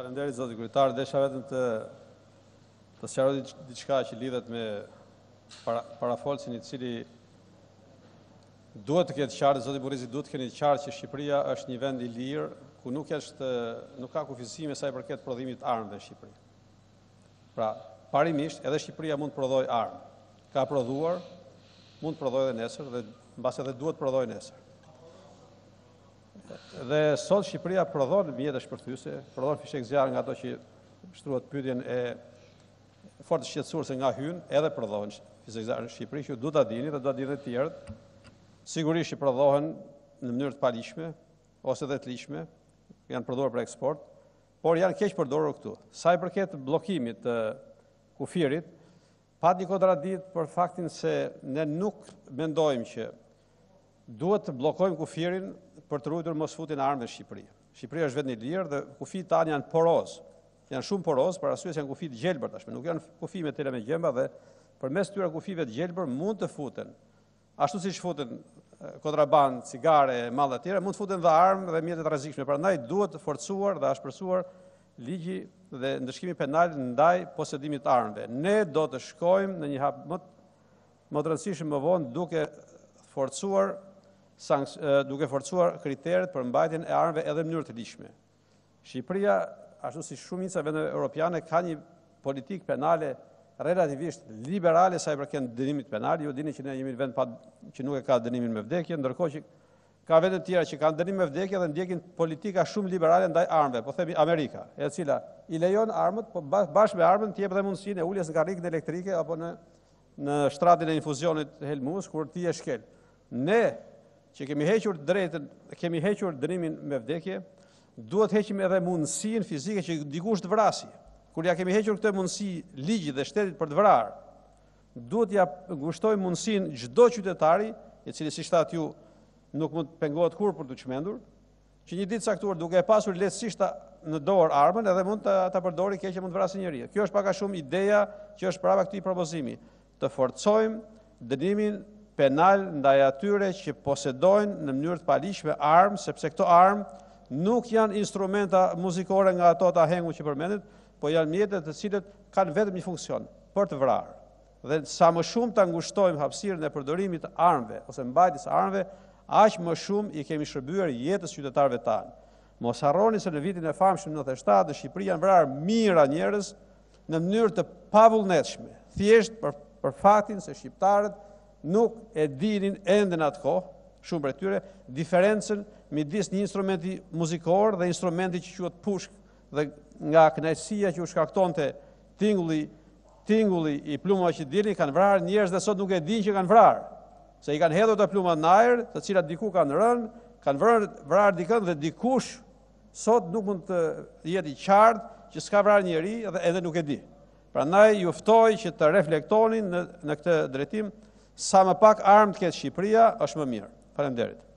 Falenderit, Zotë Kryetar, desha vetëm të të sëqarot diçka që lidhet me para, parafolësin i cili duhet të këtë qartë, Zotë Burizi, duhet të këtë një qartë që Shqipëria është një vend i lirë, ku nuk, jeshtë, nuk ka kufizime sa i përket prodhimit armë dhe Shqipëri. Pra, parimisht, edhe Shqipëria mund të prodhoj armë. Ka prodhuar, mund të prodhoj dhe nesër, dhe në base dhe duhet të prodhoj nesër. Dhe sot Shqipëria prodhon mjete shpërthyese, prodhon fishek zjarr nga ato që shtruat pyetjen e fortë shqetësuar se nga hyn, edhe prodhon fishek zjarr në Shqipëri, që duhet ta dini dhe duhet adini të tjerë. Sigurisht që prodhohen në mënyrë të paligjshme ose dhe të lishme, janë prodhuar për eksport, por janë keq përdorur këtu. Sa i përket bllokimit të kufirit, një kodra ditë për faktin se ne nuk mendojmë që duhet të bllokojmë kufirin për të rujtur mos futin armë dhe Shqipëri. Shqipëri është vetë një lirë dhe kufit tan janë poroz, janë shumë poroz, për syve janë kufit gjelbër tashme, nuk janë kufime me tele me gjemba dhe për mes tyra kufive të gjelbër mund të futin, ashtu si që futin cigare, malë dhe tjera, mund të futin dhe armë dhe mjete rëzikshme, pra ndaj duhet forcuar dhe ashpërsuar ligji dhe ndëshkimi penal ndaj posedimit armëve. Ne do të shkojmë në një hap më të rëndësishë më vonë duke forcuar duke forcuar kriteret për mbajtjen e armëve edhe mënyrë të liqme. Shqipëria, ashtu si shumica vendeve europiane, ka një politikë penale relativisht liberale sa i përken dënimit penal, ju dini që ne jemi vend pa, që nuk e ka dënimin me vdekje, ndërko që ka vende tjera që kanë dënim me vdekje dhe ndjekin politika shumë liberale ndaj armëve, po themi Amerika, e cila i lejon armët, po bashkë me armën tjep dhe mundësin e ulljes nga rikën elektrike apo në, në shtratin e infuzionit Helmus, kur ti e shkel. Ne që kemi hequr drejtën, kemi hequr dënimin me vdekje, duhet heqim edhe mundësinë fizike që dikush të vrasi. Kur ja kemi hequr këtë mundësi ligjit dhe shtetit për të vrarë, duhet ja gushtoj mundësinë çdo qytetari, i cili si shtat ju nuk mund të pengohet kur për të çmendur, që një ditë caktuar duke e pasur lehtësisht në dorë armën edhe mund ta ta përdori keq që mund të vrasë njëri. Kjo është pak a shumë ideja që është prapa këtij propozimi, të forcojmë dënimin penal ndaj atyre që posedojnë në mënyrë të paligjshme armë, sepse këto armë nuk janë instrumenta muzikore nga ato ta hengu që përmendet, po janë mjete të cilët kanë vetëm një funksion, për të vrarë. Dhe sa më shumë ta ngushtojmë hapësirën e përdorimit të armëve ose mbajtjes së armëve, aq më shumë i kemi shërbyer jetës qytetarëve tanë. Mos harroni se në vitin e famshëm 97 në Shqipëri janë vrarë mijëra njerëz në mënyrë të pavullnetshme, thjesht për për faktin se shqiptarët nuk e dinin ende në atë kohë, shumë për tyre, diferencen mi disë një instrumenti muzikor dhe instrumenti që quatë pushk dhe nga knajsia që u shkakton të tingulli, tingulli i plumëve që dinin, kanë vrarë njerës dhe sot nuk e din që kanë vrarë, se i kanë hedhur të plumëve në ajerë, të cilat diku kanë rënë, kanë vrarë, vrarë dikën dhe dikush sot nuk mund të jetë i qartë që s'ka vrarë njeri edhe, edhe nuk e di. Pra naj juftoj që të reflektonin në, në këtë drejtimë, sa më pak armë të ketë Shqipëria, është më mirë. Faleminderit.